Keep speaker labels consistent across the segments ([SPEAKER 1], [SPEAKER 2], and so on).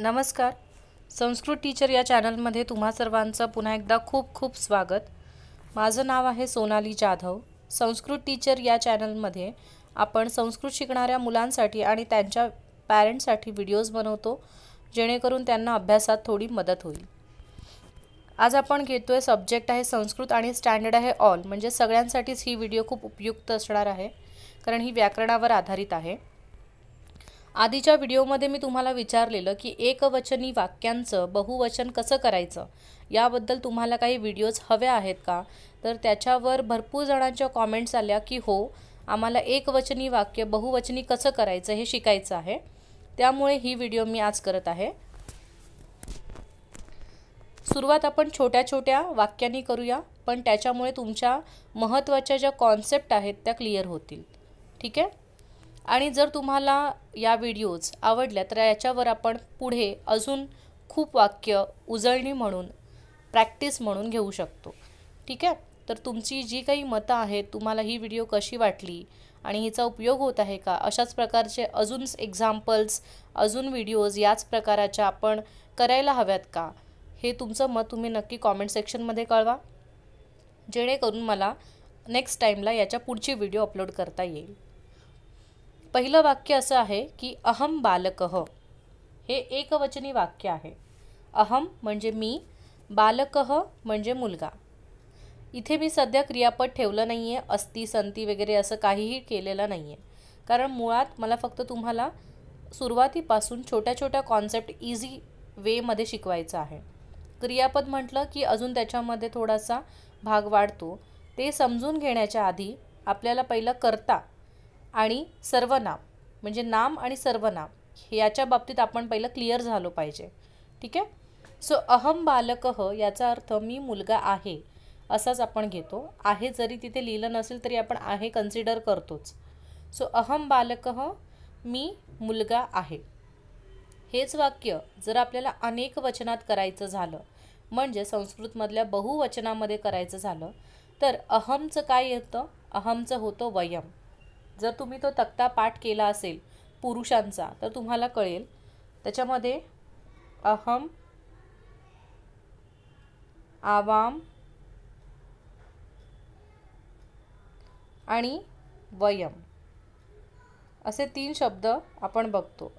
[SPEAKER 1] नमस्कार संस्कृत टीचर या चॅनलमध्ये तुम्हा सर्वांचं पुन्हा एकदा खूप खूप स्वागत माझं नाव आहे सोनाली जाधव संस्कृत टीचर या चॅनलमध्ये आपण संस्कृत शिकणाऱ्या मुलांसाठी आणि त्यांच्या पॅरेंट्ससाठी व्हिडिओज बनवतो जेणेकरून त्यांना अभ्यासात थोडी मदत होईल आज आपण घेतो आहे सब्जेक्ट आहे संस्कृत आणि स्टँडर्ड आहे ऑल म्हणजे सगळ्यांसाठीच ही व्हिडिओ खूप उपयुक्त असणार आहे कारण ही व्याकरणावर आधारित आहे आधीच्या व्हिडिओमध्ये मी तुम्हाला विचारलेलं की एकवचनी वाक्यांचं बहुवचन कसं करायचं याबद्दल तुम्हाला काही व्हिडिओज हव्या आहेत का तर त्याच्यावर भरपूर जणांच्या कॉमेंट्स आल्या की हो आम्हाला एकवचनी वाक्य बहुवचनी कसं करायचं हे शिकायचं आहे त्यामुळे ही व्हिडिओ मी आज करत आहे सुरुवात आपण छोट्या छोट्या वाक्यांनी करूया पण त्याच्यामुळे तुमच्या महत्त्वाच्या ज्या कॉन्सेप्ट आहेत त्या क्लिअर होतील ठीक आहे आणि जर तुम्हाला या व्हिडिओज आवडल्या तर याच्यावर आपण पुढे अजून खूप वाक्य उजळणी म्हणून प्रॅक्टिस म्हणून घेऊ शकतो ठीक आहे तर तुमची जी काही मतं आहेत तुम्हाला ही व्हिडिओ कशी वाटली आणि हिचा उपयोग होत आहे का अशाच प्रकारचे अजून एक्झाम्पल्स अजून व्हिडिओज याच प्रकाराच्या आपण करायला हव्यात का हे तुमचं मत तुम्ही नक्की कॉमेंट सेक्शनमध्ये कळवा जेणेकरून मला नेक्स्ट टाईमला याच्या पुढची व्हिडिओ अपलोड करता येईल पहिलं वाक्य असं आहे की अहम हो। हे एकवचनी वाक्य आहे अहम म्हणजे मी बालकह म्हणजे मुलगा इथे मी सध्या क्रियापद ठेवलं नाही आहे अस्ती संती वगैरे असं काहीही केलेलं नाही आहे कारण मुळात मला फक्त तुम्हाला सुरुवातीपासून छोट्या छोट्या कॉन्सेप्ट इझी वेमध्ये शिकवायचं आहे क्रियापद म्हटलं की अजून त्याच्यामध्ये थोडासा भाग वाढतो ते समजून घेण्याच्या आधी आपल्याला पहिलं करता आणि सर्वनाम म्हणजे नाम आणि सर्वनाम याच्या बाबतीत आपण पहिलं क्लिअर झालो पाहिजे ठीक आहे सो अहम बालकह याचा अर्थ मी मुलगा आहे असाच आपण घेतो आहे जरी तिथे लिहिलं नसेल तरी आपण आहे कन्सिडर करतोच सो अहम बालकह मी मुलगा आहे हेच वाक्य जर आपल्याला अनेक वचनात करायचं झालं म्हणजे संस्कृतमधल्या बहुवचनामध्ये करायचं झालं तर अहमचं काय येतं अहमचं होतं वयम जर तुम्ही तो तक्ता पाठ केला असेल पुरुषांचा तर तुम्हाला कळेल त्याच्यामध्ये अहम आवाम आणि वयम असे तीन शब्द आपण बघतो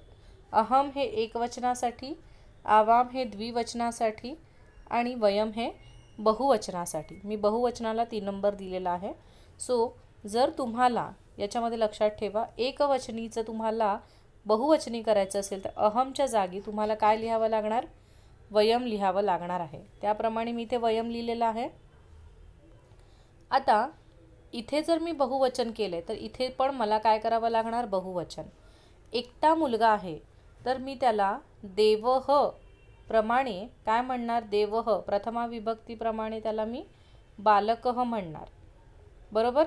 [SPEAKER 1] अहम हे एकवचनासाठी आवाम हे द्विवचनासाठी आणि वयम हे बहुवचनासाठी मी बहुवचनाला तीन नंबर दिलेला आहे सो जर तुम्हाला याच्यामध्ये लक्षात ठेवा एकवचनीचं तुम्हाला बहुवचनी करायचं असेल तर अहमच्या जागी तुम्हाला काय लिहावं लागणार वयम लिहावं लागणार आहे त्याप्रमाणे मी इथे वयम लिहिलेलं आहे आता इथे जर मी बहुवचन केले तर इथे पण मला काय करावं लागणार बहुवचन एकटा मुलगा आहे तर मी त्याला देवह प्रमाणे काय म्हणणार देवह प्रथमा विभक्तीप्रमाणे त्याला मी बालकह म्हणणार बरोबर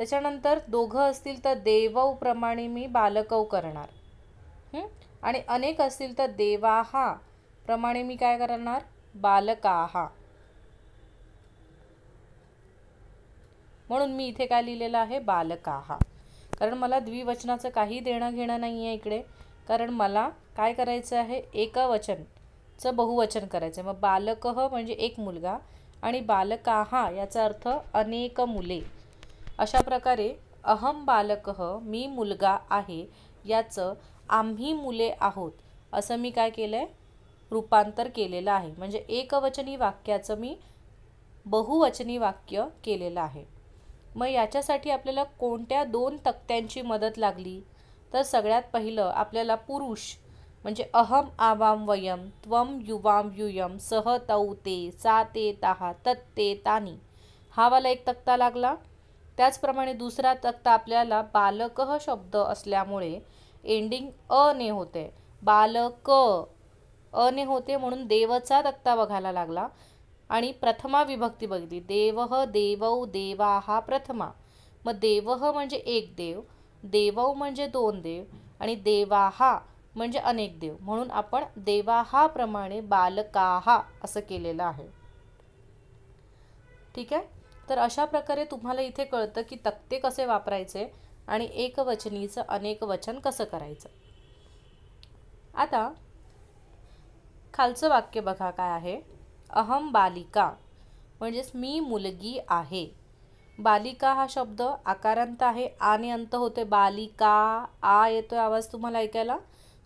[SPEAKER 1] त्याच्यानंतर दोघं असतील तर प्रमाणे मी बालकव करणार आणि अनेक असतील तर देवाहा प्रमाणे मी काय करणार बालकाहा म्हणून मी इथे काय लिहिलेलं आहे बालकाहा कारण मला द्विवचनाचं काही देणं घेणं नाही आहे इकडे कारण मला काय करायचं आहे एकवचनचं बहुवचन करायचं आहे मग बालकह म्हणजे एक मुलगा आणि बालकाहा याचा अर्थ अनेक मुले अशा प्रकारे अहम बालकह मी मुलगा आहे याचं आम्ही मुले आहोत असं मी काय केलं आहे रूपांतर केलेलं आहे म्हणजे एकवचनी वाक्याचं मी बहुवचनी वाक्य केलेलं आहे मग याच्यासाठी आपल्याला कोणत्या दोन तक्त्यांची मदत लागली तर सगळ्यात पहिलं आपल्याला पुरुष म्हणजे अहम आवाम वयम त्वम युवाम युयम सह तौ ते सा ते तहा तत्ते तानी हा एक तक्ता लागला त्याचप्रमाणे दुसरा तक्ता आपल्याला बालकह शब्द असल्यामुळे एंडिंग अ ने होते बालक अने होते म्हणून देवचा तक्ता बघायला लागला आणि प्रथमा विभक्ती बघितली देवह देवौ देवा हा प्रथमा मग देवह म्हणजे एक देव देवौ म्हणजे दोन देव आणि देवा हा म्हणजे अनेक देव म्हणून आपण देवा प्रमाणे बालकाहा असं केलेलं आहे ठीक आहे तर अशा प्रकारे तुम्हाला इथे कळतं की तक्ते कसे वापरायचे आणि एकवचनीचं अनेक वचन कसं करायचं आता खालचं वाक्य बघा काय आहे अहम बालिका म्हणजेच मी मुलगी आहे बालिका हा शब्द आकारांत आहे आणि अंत होते बालिका आ येतो आवाज तुम्हाला ऐकायला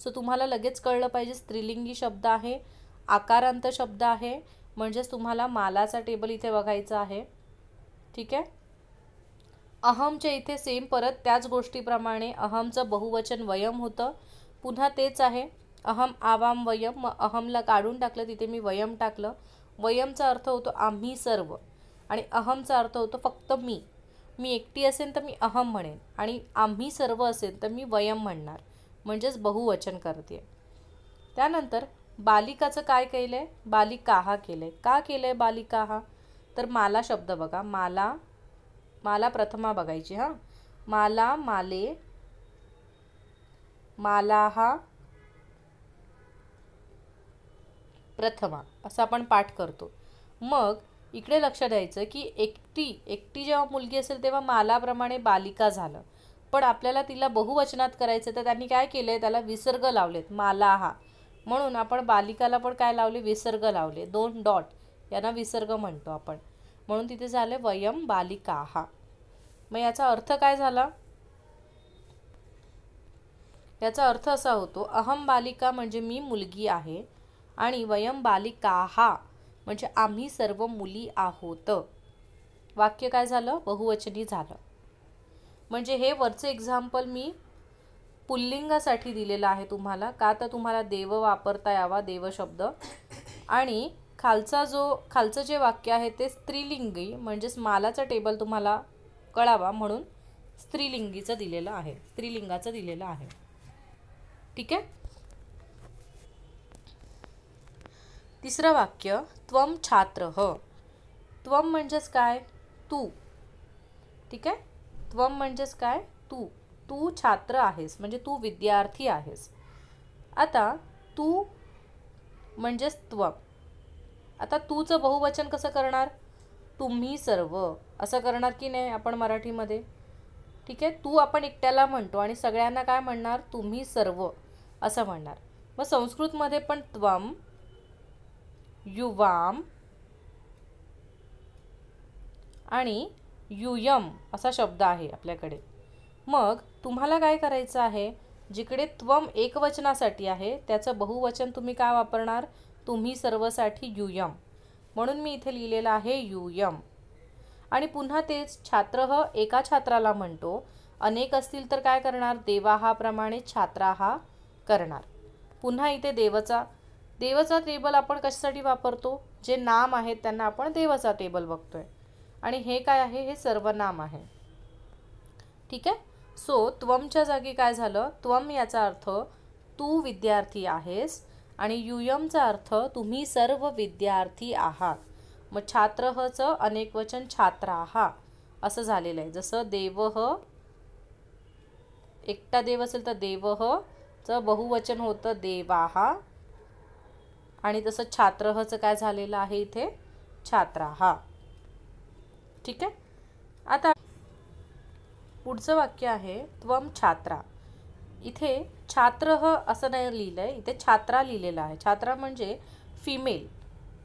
[SPEAKER 1] सो तुम्हाला लगेच कळलं पाहिजे स्त्रीलिंगी शब्द आहे आकारांत शब्द आहे म्हणजेच तुम्हाला मालाचा टेबल इथे बघायचा आहे ठीक आहे अहमच्या इथे सेम परत त्याच गोष्टीप्रमाणे अहमचं बहुवचन वयम होतं पुन्हा तेच आहे अहम आवाम वयम मग अहमला काढून टाकलं तिथे मी वयम टाकलं वयमचा अर्थ होतो आम्ही सर्व आणि अहमचा अर्थ होतो फक्त मी मी एकटी असेल तर मी अहम म्हणेन आणि आम्ही सर्व असेल तर मी वयम म्हणणार म्हणजेच बहुवचन करते त्यानंतर बालिकाचं काय केलं आहे बालिका हा केलं आहे का केलं आहे बालिका हा तर माला शब्द बघा माला माला प्रथमा बघायची हां माला माले माला हा प्रथमा असं आपण पाठ करतो मग इकडे लक्ष द्यायचं की एकटी एकटी जेव्हा मुलगी असेल तेव्हा मालाप्रमाणे बालिका झालं पण आपल्याला तिला बहुवचनात करायचं तर त्यांनी काय केलंय त्याला विसर्ग लावलेत माला हा म्हणून आपण बालिकाला पण काय लावले विसर्ग लावले दोन डॉट यांना विसर्ग म्हणतो आपण म्हणून तिथे झाले वयम बालिका हा मग याचा अर्थ काय झाला याचा अर्थ असा होतो अहम बालिका म्हणजे मी मुलगी आहे आणि वयम बालिका हा म्हणजे आम्ही सर्व मुली आहोत वाक्य काय झालं बहुवचनी झालं म्हणजे हे वरचं एक्झाम्पल मी पुल्लिंगासाठी दिलेलं आहे तुम्हाला का तर तुम्हाला देव वापरता यावा देवशब्द आणि खालचा जो खालचं जे वाक्य आहे ते स्त्रीलिंगी म्हणजेच मालाचा टेबल तुम्हाला कळावा म्हणून स्त्रीलिंगीचं दिलेलं आहे स्त्रीलिंगाचं दिलेलं आहे ठीक आहे तिसरं वाक्य त्वम छात्र ह त्वम म्हणजेच काय तू ठीक आहे त्वम म्हणजेच काय तू तू छात्र आहेस म्हणजे तू विद्यार्थी आहेस आता तू म्हणजेच त्वम आता तूचं बहुवचन कसं करणार तुम्ही सर्व असं करणार की नाही आपण मराठीमध्ये ठीक आहे तू आपण एकट्याला म्हणतो आणि सगळ्यांना काय म्हणणार तुम्ही सर्व असं म्हणणार मग संस्कृतमध्ये पण त्वम युवाम आणि युयम असा शब्द आहे आपल्याकडे मग तुम्हाला काय करायचं आहे जिकडे त्वम एकवचनासाठी आहे त्याचं बहुवचन तुम्ही काय वापरणार तुम्ही सर्वसाठी युयम म्हणून मी इथे लिहिलेलं आहे युयम आणि पुन्हा तेच छात्र एका छात्राला म्हणतो अनेक असतील तर काय करणार देवा हा प्रमाणे छात्रा हा करणार पुन्हा इथे देवचा देवचा टेबल आपण कशासाठी वापरतो जे नाम आहेत त्यांना आपण देवाचा टेबल बघतोय आणि हे काय आहे हे सर्व नाम आहे ठीक आहे सो त्वमच्या जागी काय झालं त्वम याचा अर्थ तू विद्यार्थी आहेस आणि युयमचा अर्थ तुम्ही सर्व विद्यार्थी आहात मग छात्र हचं अनेक वचन छात्र आहा असं झालेलं आहे जसं देव एकटा देव असेल तर देव हचं बहुवचन होतं देवाहा आणि तसं छात्र काय झालेलं आहे इथे छात्रा हा ठीक आहे आता पुढचं वाक्य आहे त्वम छात्रा इथे छात्र असं नाही लिहिलं आहे इथे छात्रा लिहिलेला आहे छात्रा म्हणजे फिमेल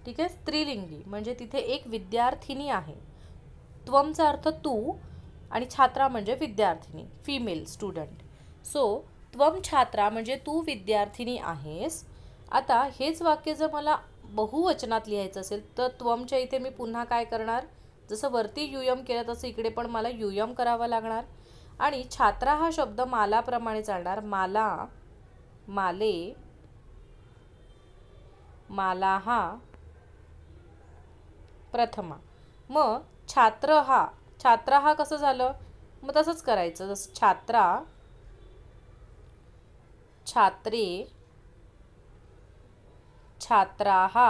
[SPEAKER 1] ठीक आहे स्त्रीलिंगी म्हणजे तिथे एक विद्यार्थिनी आहे त्वमचा अर्थ तू आणि छात्रा म्हणजे विद्यार्थिनी फिमेल स्टुडंट सो त्वम छात्रा म्हणजे तू विद्यार्थिनी आहेस आता हेच वाक्य जर मला बहुवचनात लिहायचं असेल तर त्वमच्या इथे मी पुन्हा काय करणार जसं वरती युयम केलं तसं इकडे पण मला युयम करावं लागणार आणि छात्रा हा शब्द मालाप्रमाणे चालणार माला माले माला हा प्रथमा मग छात्र हा छात्रा हा कसं झालं मग तसंच करायचं जसं छात्रा छात्रे छात्रा हा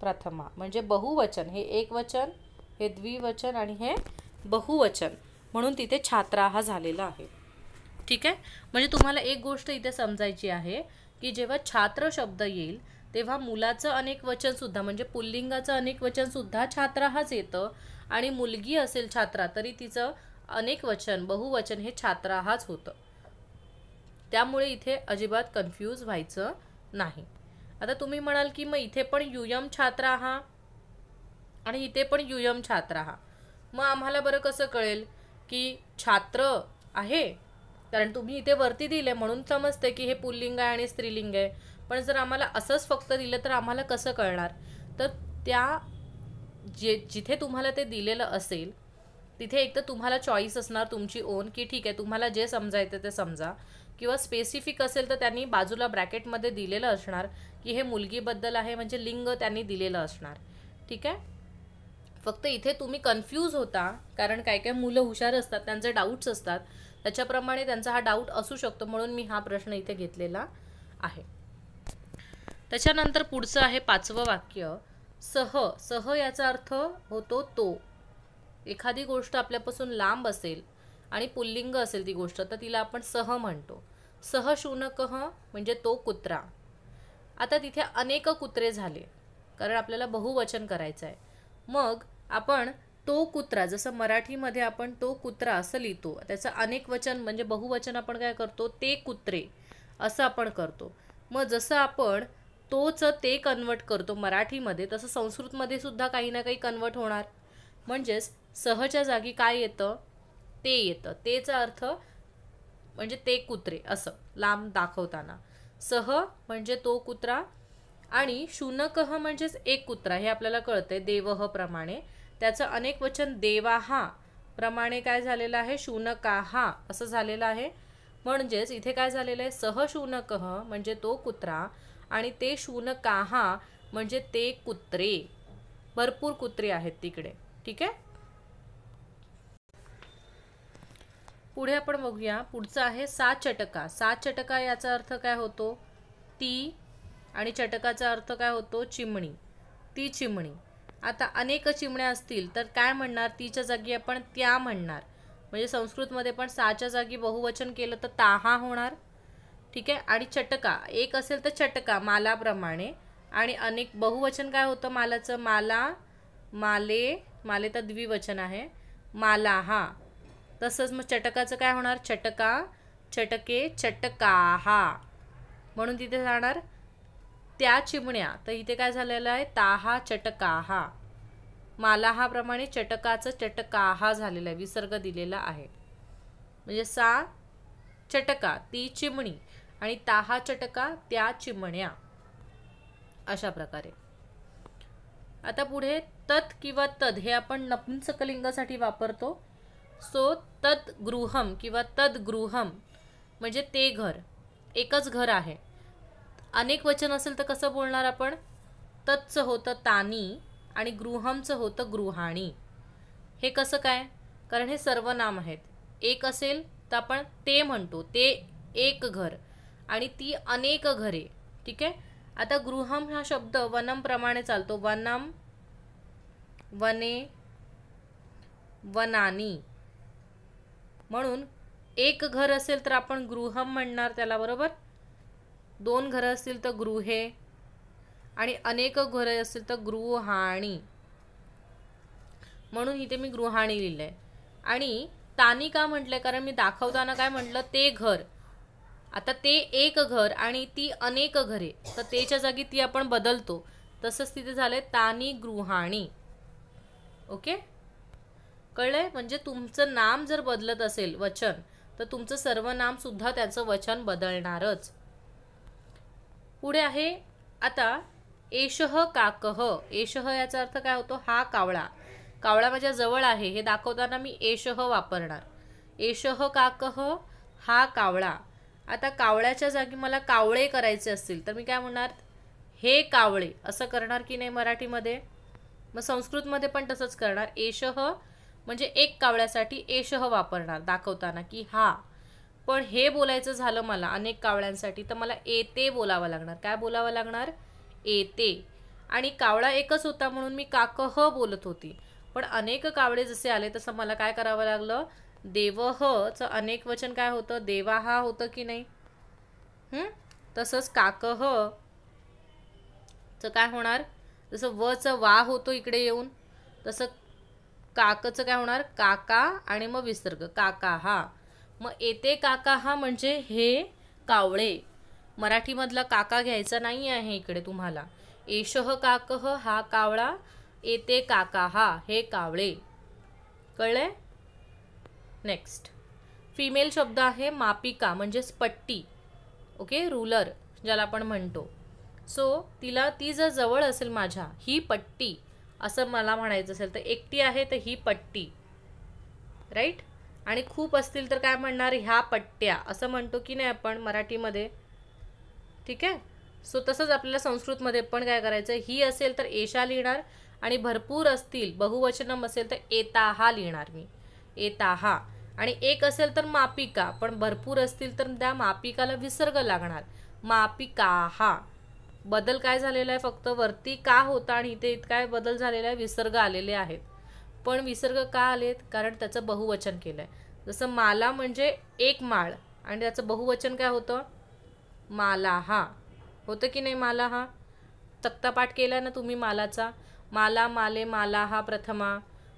[SPEAKER 1] प्रथमा म्हणजे बहुवचन हे एकवचन हे द्विवचन आणि हे बहुवचन म्हणून तिथे छात्रा हा झालेला आहे ठीक आहे म्हणजे तुम्हाला एक गोष्ट इथे समजायची आहे की जेव्हा छात्र शब्द येईल तेव्हा मुलाचं अनेक वचनसुद्धा म्हणजे पुल्लिंगाचं अनेक वचनसुद्धा छात्रा हाच येतं आणि मुलगी असेल छात्रा तरी तिचं अनेक वचन बहुवचन हे छात्रा हाच होतं त्यामुळे इथे अजिबात कन्फ्यूज व्हायचं नाही आता तुम्ही म्हणाल की मग इथे पण युयम छात्रा हा आणि इथे पण युयम छात्रा हा मग आम्हाला बरं कसं कळेल की छात्र आहे कारण तुम्ही इथे वरती दिले म्हणून समजते की हे पुल्लिंग आहे आणि स्त्रीलिंग आहे पण जर आम्हाला असंच फक्त दिलं तर आम्हाला कसं कळणार तर त्या जे जिथे तुम्हाला ते दिलेलं असेल तिथे एक तर तुम्हाला चॉईस असणार तुमची ओन की ठीक आहे तुम्हाला जे समजायचं ते समजा किंवा स्पेसिफिक असेल तर त्यांनी बाजूला ब्रॅकेटमध्ये दिलेलं असणार की हे मुलगीबद्दल आहे म्हणजे लिंग त्यांनी दिलेलं असणार ठीक आहे फक्त इथे तुम्ही कन्फ्यूज होता कारण काय काय मुलं हुशार असतात त्यांचे डाऊट्स असतात त्याच्याप्रमाणे त्यांचा हा डाऊट असू शकतो म्हणून मी हा प्रश्न इथे घेतलेला आहे त्याच्यानंतर पुढचं आहे पाचवं वाक्य सह सह याचा अर्थ होतो तो एखादी गोष्ट आपल्यापासून लांब असेल आणि पुल्लिंग असेल ती गोष्ट तर तिला आपण सह म्हणतो सह शुनकह म्हणजे तो कुत्रा आता तिथे अनेक कुत्रे झाले कारण आपल्याला बहुवचन करायचं आहे मग आपण तो कुत्रा जसं मराठीमध्ये आपण तो कुत्रा असं लिहितो त्याचं अनेक वचन म्हणजे बहुवचन आपण काय करतो ते कुत्रे असं आपण करतो मग जसं आपण तोच ते कन्वर्ट करतो मराठीमध्ये तसं संस्कृतमध्ये सुद्धा काही ना काही कन्वर्ट होणार म्हणजेच सहच्या जागी काय येतं ते येतं तेचा अर्थ म्हणजे ते कुत्रे असं लांब दाखवताना सह म्हणजे तो कुत्रा आणि शुनकह म्हणजेच एक कुत्रा हे आपल्याला कळतंय देवह प्रमाणे त्याचं अनेक वचन देवाहा प्रमाणे काय झालेलं आहे शूनकाहा असं झालेलं आहे म्हणजेच इथे काय झालेलं आहे सहशूनकह म्हणजे तो कुत्रा आणि ते शूनकाहा म्हणजे ते कुत्रे भरपूर कुत्रे आहेत तिकडे ठीक आहे पुढे आपण बघूया पुढचं आहे सात चटका सात चटका याचा अर्थ काय होतो ती आणि चटकाचा अर्थ काय होतो चिमणी ती चिमणी आता अनेक चिमण्या असतील तर काय म्हणणार तिच्या जागी आपण त्या म्हणणार म्हणजे संस्कृतमध्ये पण साच्या जागी बहुवचन केलं तर ताहा होणार ठीक आहे आणि चटका एक असेल तर चटका मालाप्रमाणे आणि अनेक बहुवचन काय होतं मालाचं माला माले माले तर द्विवचन आहे माला हा तसंच मग चटकाचं काय होणार चटका चटके चटका हा म्हणून तिथे जाणार त्या चिमण्या तर इथे काय झालेलं आहे ताहा चटकाहा मालाहाप्रमाणे चटकाचं चटकाहा झालेलं आहे विसर्ग दिलेला आहे म्हणजे सा चटका ती चिमणी आणि ताहा चटका त्या चिमण्या अशा प्रकारे आता पुढे तत् किंवा तद हे आपण नपुंसकलिंगासाठी वापरतो सो तत् गृहम किंवा गृहम म्हणजे ते घर एकच घर आहे अनेक वचन असेल तर कसं बोलणार आपण तत्चं होतं तानी आणि गृहमचं होतं गृहाणी हे कसं काय कारण हे सर्व नाम आहेत एक असेल तर आपण ते म्हणतो ते एक घर आणि ती अनेक घरे ठीक आहे आता गृहम हा शब्द वनमप्रमाणे चालतो वनम वने वनानी म्हणून एक घर असेल तर आपण गृहम म्हणणार त्याला बरोबर दोन घरं असतील तर गृहे आणि अनेक घरं असतील तर गृहाणी म्हणून इथे मी गृहाणी लिहिलं आहे आणि तानी का म्हटलं कारण मी दाखवताना काय म्हटलं ते घर आता ते एक घर आणि ती अनेक घरे तर त्याच्या जागी ती आपण बदलतो तसंच तिथे झालं तानी गृहाणी ओके कळलंय म्हणजे तुमचं नाम जर बदलत असेल वचन तर तुमचं सर्व नामसुद्धा त्याचं वचन बदलणारच पुढे आहे आता एषह काकह एषह याचा अर्थ काय होतो हा कावळा कावळा माझ्या जवळ आहे हे दाखवताना मी एषह वापरणार एषह काकह हा कावळा आता कावळ्याच्या जागी मला कावळे करायचे असतील तर मी काय म्हणणार हे कावळे असं करणार की नाही मराठीमध्ये मग संस्कृतमध्ये पण तसंच करणार एषह म्हणजे एक कावळ्यासाठी एषह वापरणार दाखवताना की हा पण हे बोलायचं झालं मला अनेक कावळ्यांसाठी तर मला येते बोलावं लागणार काय बोलावं लागणार येते आणि कावळा एकच होता म्हणून मी काकह बोलत होती पण अनेक कावळे जसे आले तसं मला काय करावं लागलं देवहचं अनेक वचन काय होतं देवा हा होतं की नाही तसंच काकह चं काय होणार जसं च वा होतो इकडे येऊन तसं काकचं काय होणार काका आणि मग विसर्ग काका हा मग येते काका हा म्हणजे हे कावळे मराठीमधला काका घ्यायचा नाही आहे इकडे तुम्हाला एषह काकह हा कावळा येते काका हा हे कावळे कळले नेक्स्ट फिमेल शब्द आहे मापिका म्हणजेच पट्टी ओके रूलर ज्याला आपण म्हणतो सो तिला ती जर जवळ असेल माझ्या ही पट्टी असं मला म्हणायचं असेल तर एकटी आहे तर ही पट्टी राईट आणि खूप असतील तर काय म्हणणार ह्या पट्ट्या असं म्हणतो की नाही आपण मराठीमध्ये ठीक आहे सो तसंच आपल्याला संस्कृतमध्ये पण काय करायचं ही असेल तर एशा लिहिणार आणि भरपूर असतील बहुवचनम असेल तर येता हा लिहिणार मी येता हा आणि एक असेल तर मापिका पण भरपूर असतील तर त्या मापिकाला विसर्ग लागणार मापिका हा बदल काय झालेला आहे फक्त वरती का होता आणि इथे काय बदल झालेला आहे विसर्ग आलेले आहेत पण विसर्ग का आलेत कारण त्याचं बहुवचन केलं आहे जसं माला म्हणजे एक माळ आणि त्याचं बहुवचन काय होतं माला हा होतं की नाही माला हा तक्तापाठ केला ना तुम्ही मालाचा माला माले माला हा प्रथमा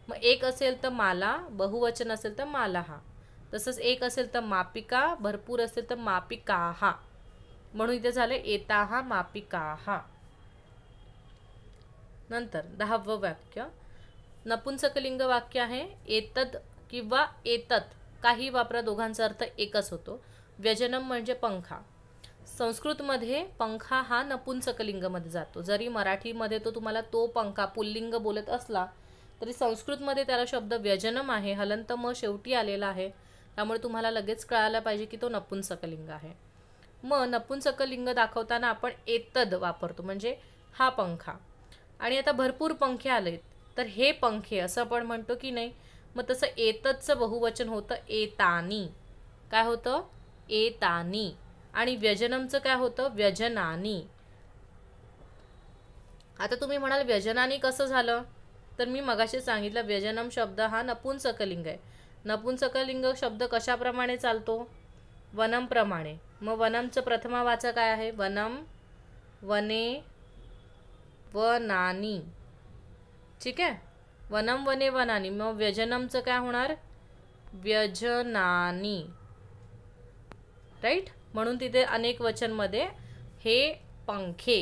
[SPEAKER 1] मग एक असेल तर माला बहुवचन असेल तर माला हा तसंच एक असेल तर मापिका भरपूर असेल तर मापिका हा म्हणून इथे झालं येता हा मापिका हा नंतर दहावं वाक्य नपुंसकलिंग वाक्य आहे एतद किंवा एतत काही वापरा दोघांचा अर्थ एकच होतो व्यजनम म्हणजे पंखा संस्कृतमध्ये पंखा हा नपुंसकलिंगमध्ये जातो जरी मराठीमध्ये तो तुम्हाला तो पंखा पुल्लिंग बोलत असला तरी संस्कृतमध्ये त्याला शब्द व्यजनम आहे हलंत म शेवटी आलेला आहे त्यामुळे तुम्हाला लगेच कळायला पाहिजे की तो नपुंसकलिंग आहे मग नपुंसकलिंग दाखवताना आपण एतद वापरतो म्हणजे हा पंखा आणि आता भरपूर पंखे आले तर हे पंखे असं आपण म्हणतो की नाही मग तसं येतच बहुवचन होतं एतानी काय होतं एतानी आणि व्यजनमचं काय होतं व्यजनानी आता तुम्ही म्हणाल व्यजनानी कसं झालं तर मी मगाशी सांगितलं व्यजनम शब्द हा नपुंसकलिंग आहे नपुंसकलिंग शब्द कशाप्रमाणे चालतो वनमप्रमाणे मग वनमचं प्रथमा वाचक काय आहे वनम वने व नानी ठीक आहे वनम वने वनानी मग व्यजनमचं काय होणार व्यजनानी राईट म्हणून तिथे अनेक वचनमध्ये हे पंखे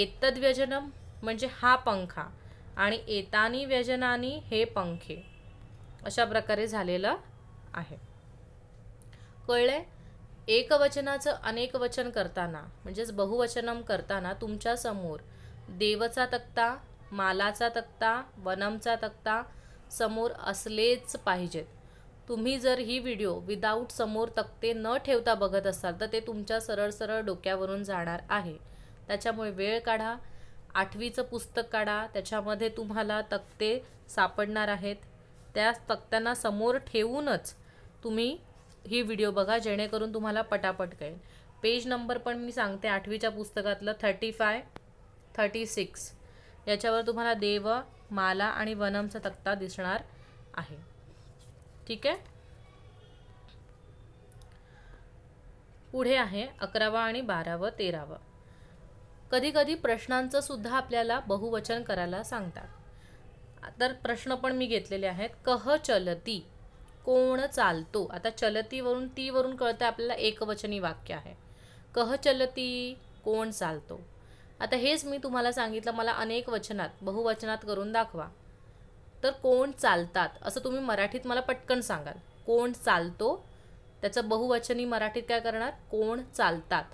[SPEAKER 1] एतद व्यजनम म्हणजे हा पंखा आणि एतानी व्यजनानी हे पंखे अशा प्रकारे झालेलं आहे कळलंय एकवचनाचं अनेक वचन करताना म्हणजेच बहुवचनम करताना तुमच्यासमोर देवचा तक्ता मालाचा तक्ता वनमचा तक्ता समोर असलेच पाहिजेत तुम्ही जर ही व्हिडिओ विदाऊट समोर तक्ते न ठेवता बघत असाल तर ते तुमच्या सरळ सरळ डोक्यावरून जाणार आहे त्याच्यामुळे वेळ काढा आठवीचं पुस्तक काढा त्याच्यामध्ये तुम्हाला तक्ते सापडणार आहेत त्या तक्त्यांना समोर ठेवूनच तुम्ही ही व्हिडिओ बघा जेणेकरून तुम्हाला पटापट कळेल पेज नंबर पण मी सांगते आठवीच्या पुस्तकातलं थर्टी फाय थर्टी सिक्स याच्यावर तुम्हाला देव माला आणि वनमचा तक्ता दिसणार आहे ठीक आहे पुढे आहे अकरावा आणि बारावं तेरावं कधी कधी प्रश्नांचं सुद्धा आपल्याला बहुवचन करायला सांगतात तर प्रश्न पण मी घेतलेले आहेत कह चलती कोण चालतो आता चलतीवरून तीवरून कळतं आपल्याला एकवचनी वाक्य आहे कह चलती कोण चालतो आता हेच मी तुम्हाला सांगितलं मला अनेक वचनात बहुवचनात करून दाखवा तर कोण चालतात असं तुम्ही मराठीत मला पटकन सांगाल कोण चालतो त्याचं बहुवचनी मराठीत काय करणार कोण चालतात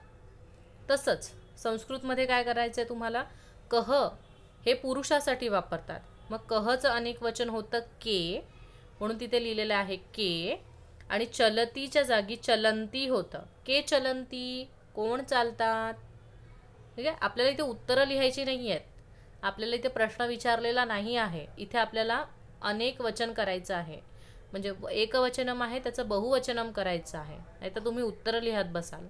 [SPEAKER 1] तसंच संस्कृतमध्ये काय करायचं आहे तुम्हाला कह हे पुरुषासाठी वापरतात मग कहचं अनेक वचन होतं के म्हणून तिथे लिहिलेलं आहे के आणि चलतीच्या जागी चलंती होतं के चलंती कोण चालतात ठीक आहे आपल्याला इथे उत्तरं लिहायची नाही आहेत आपल्याला इथे प्रश्न विचारलेला नाही आहे इथे आपल्याला अनेक वचन करायचं आहे म्हणजे एकवचनम आहे त्याचं बहुवचनम करायचं आहे नाहीतर तुम्ही उत्तरं लिहात बसाल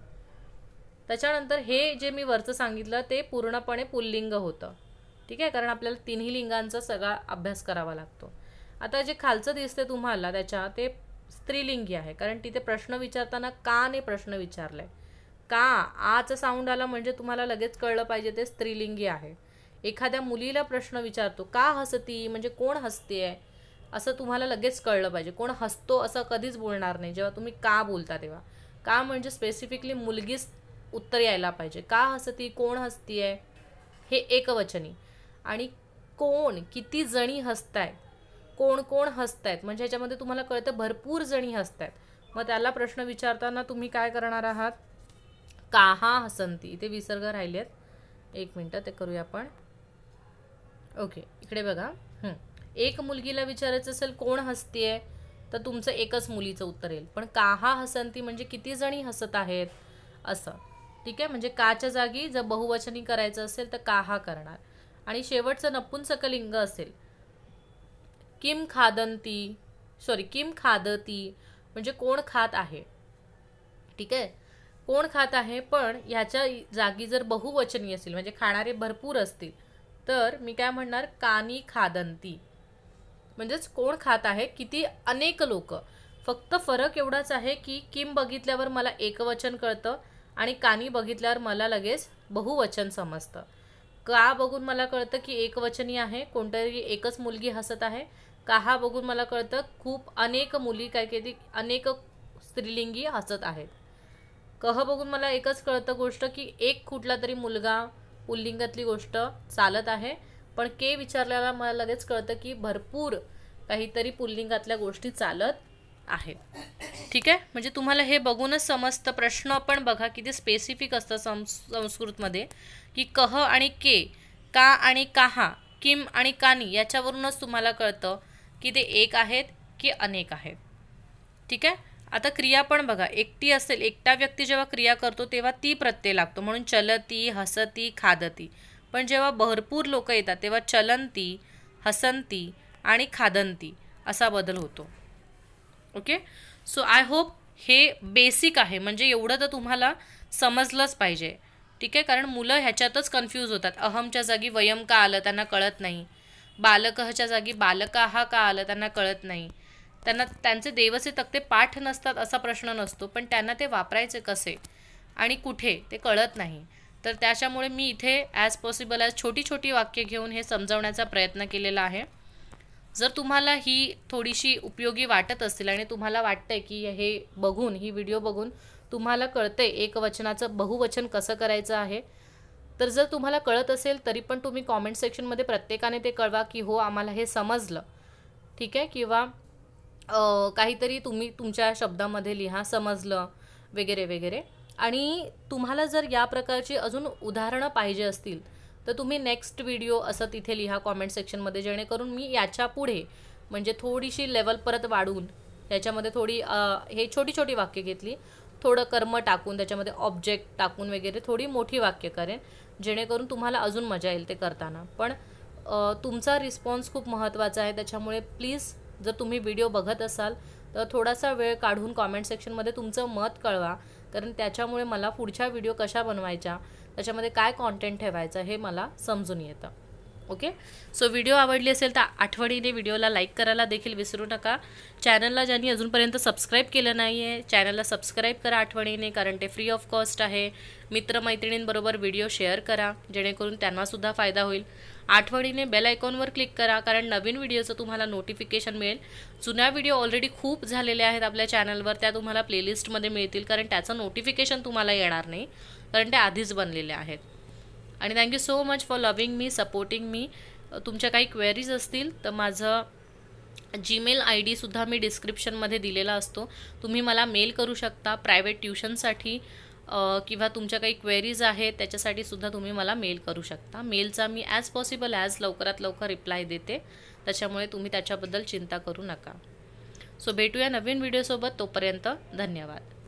[SPEAKER 1] त्याच्यानंतर हे जे मी वरचं सांगितलं ते पूर्णपणे पुल्लिंग होतं ठीक आहे कारण आपल्याला तिन्ही लिंगांचा सगळा अभ्यास करावा लागतो आता जे खालचं दिसते तुम्हाला त्याच्या ते स्त्रीलिंगी आहे कारण तिथे प्रश्न विचारताना ने प्रश्न विचारलाय का आज साऊंड आला म्हणजे तुम्हाला लगेच कळलं पाहिजे ते स्त्रीलिंगी आहे एखाद्या मुलीला प्रश्न विचारतो का हसती म्हणजे कोण हसते आहे असं तुम्हाला लगेच कळलं पाहिजे कोण हसतो असं कधीच बोलणार नाही जेव्हा तुम्ही का बोलता तेव्हा का म्हणजे स्पेसिफिकली मुलगीच उत्तर यायला पाहिजे का हसती कोण हसती आहे हे एकवचनी आणि कोण किती जणी आहे कोण कोण आहेत म्हणजे ह्याच्यामध्ये तुम्हाला कळतं भरपूर जणी हसत आहेत मग त्याला प्रश्न विचारताना तुम्ही काय करणार आहात काहा हसंती इथे विसर्ग राहिले आहेत एक मिनटं ते करूया आपण ओके इकडे बघा एक मुलगीला विचारायचं असेल कोण हसतीय तर तुमचं एकच मुलीचं उत्तर येईल पण काहा हसंती म्हणजे किती जणी हसत आहेत असं ठीक आहे म्हणजे काच्या जागी जर बहुवचनी करायचं असेल तर काहा करणार आणि शेवटचं नपुंसकलिंग असेल किम खादंती सॉरी किम खादती म्हणजे कोण खात आहे ठीक आहे कोण खात आहे पण ह्याच्या जागी जर बहुवचनी असेल म्हणजे खाणारे भरपूर असतील तर मी काय म्हणणार कानी खादंती म्हणजेच कोण खात आहे किती अनेक लोक फक्त फरक एवढाच आहे की किम बघितल्यावर मला एकवचन कळतं आणि कानी बघितल्यावर मला लगेच बहुवचन समजतं का बघून मला कळतं की एकवचनी आहे कोणतरी एकच मुलगी हसत आहे का हा बघून मला कळतं खूप अनेक मुली काय किती अनेक स्त्रीलिंगी हसत आहेत कह बघून मला एकच कळतं गोष्ट की एक कुठला तरी मुलगा पुल्लिंगातली गोष्ट चालत आहे पण के विचारल्याला मला लगेच कळतं की भरपूर काहीतरी पुल्लिंगातल्या गोष्टी चालत आहेत ठीक आहे म्हणजे तुम्हाला हे बघूनच समजतं प्रश्न आपण बघा की ते स्पेसिफिक असतं सं संस्कृतमध्ये की कह आणि के का आणि काहा किम आणि कानी याच्यावरूनच तुम्हाला कळतं की ते एक आहेत की अनेक आहेत ठीक आहे आता क्रिया पण बघा एकटी असेल एकटा व्यक्ती जेव्हा क्रिया करतो तेव्हा ती प्रत्यय लागतो म्हणून चलती हसती खादती पण जेव्हा भरपूर लोक येतात तेव्हा चलंती हसंती आणि खादंती असा बदल होतो ओके सो आय होप हे बेसिक आहे म्हणजे एवढं तर तुम्हाला समजलंच पाहिजे ठीक आहे कारण मुलं ह्याच्यातच कन्फ्यूज होतात अहमच्या जागी वयम का आलं त्यांना कळत नाही बालकहच्या जागी बालका हा का आलं त्यांना कळत नाही त्यांना त्यांचे देवसे तक्ते पाठ नसतात असा प्रश्न नसतो पण त्यांना ते वापरायचे कसे आणि कुठे ते कळत नाही तर त्याच्यामुळे मी इथे ॲज पॉसिबल ॲज छोटी छोटी वाक्य घेऊन हे समजवण्याचा प्रयत्न केलेला आहे जर तुम्हाला ही थोडीशी उपयोगी वाटत असेल आणि तुम्हाला वाटतंय की हे बघून ही व्हिडिओ बघून तुम्हाला कळते एक वचनाचं बहुवचन कसं करायचं आहे तर जर तुम्हाला कळत असेल तरी पण तुम्ही कॉमेंट सेक्शनमध्ये प्रत्येकाने ते कळवा की हो आम्हाला हे समजलं ठीक आहे किंवा काहीतरी तुम्ही तुमच्या शब्दामध्ये लिहा समजलं वगैरे वगैरे आणि तुम्हाला जर या प्रकारची अजून उदाहरणं पाहिजे असतील तर तुम्ही नेक्स्ट व्हिडिओ असं तिथे लिहा कॉमेंट सेक्शनमध्ये जेणेकरून मी याच्या पुढे म्हणजे थोडीशी लेवल परत वाढून याच्यामध्ये थोडी हे छोटी छोटी वाक्य घेतली थोडं कर्म टाकून त्याच्यामध्ये ऑब्जेक्ट टाकून वगैरे थोडी मोठी वाक्य करेन जेणेकरून तुम्हाला अजून मजा येईल ते करताना पण तुमचा रिस्पॉन्स खूप महत्त्वाचा आहे त्याच्यामुळे प्लीज जर तुम्ही व्हिडिओ बघत असाल तर थोडासा वेळ काढून कॉमेंट सेक्शनमध्ये तुमचं मत कळवा कारण त्याच्यामुळे मला पुढच्या व्हिडिओ कशा बनवायच्या त्याच्यामध्ये काय कॉन्टेंट ठेवायचं हे मला समजून येतं ओके सो व्हिडिओ आवडली असेल तर आठवणीने व्हिडिओला लाईक करायला देखील विसरू नका चॅनलला ज्यांनी अजूनपर्यंत सबस्क्राईब केलं नाही आहे चॅनलला सबस्क्राईब करा आठवणीने कारण ते फ्री ऑफ कॉस्ट आहे मित्रमैत्रिणींबरोबर व्हिडिओ शेअर करा जेणेकरून त्यांनासुद्धा फायदा होईल आठवणीने बेल आयकॉनवर क्लिक करा कारण नवीन व्हिडिओचं तुम्हाला नोटिफिकेशन मिळेल जुन्या व्हिडिओ ऑलरेडी खूप झालेले आहेत आपल्या चॅनलवर त्या तुम्हाला प्लेलिस्टमध्ये मिळतील कारण त्याचं नोटिफिकेशन तुम्हाला येणार नाही कारण त्या आधीच बनलेल्या आहेत आणि thank you so much for loving me supporting me तुमच्या काही क्वेरीज असतील तर माझं जीमेल आय डीसुद्धा मी डिस्क्रिप्शनमध्ये दिलेला असतो तुम्ही मला मेल करू शकता प्रायव्हेट ट्युशनसाठी किंवा तुमच्या काही क्वेरीज आहेत त्याच्यासाठी सुद्धा तुम्ही मला मेल करू शकता मेलचा मी ॲज पॉसिबल ॲज लवकरात लवकर रिप्लाय देते त्याच्यामुळे तुम्ही त्याच्याबद्दल चिंता करू नका सो भेटूया नवीन व्हिडिओसोबत तोपर्यंत धन्यवाद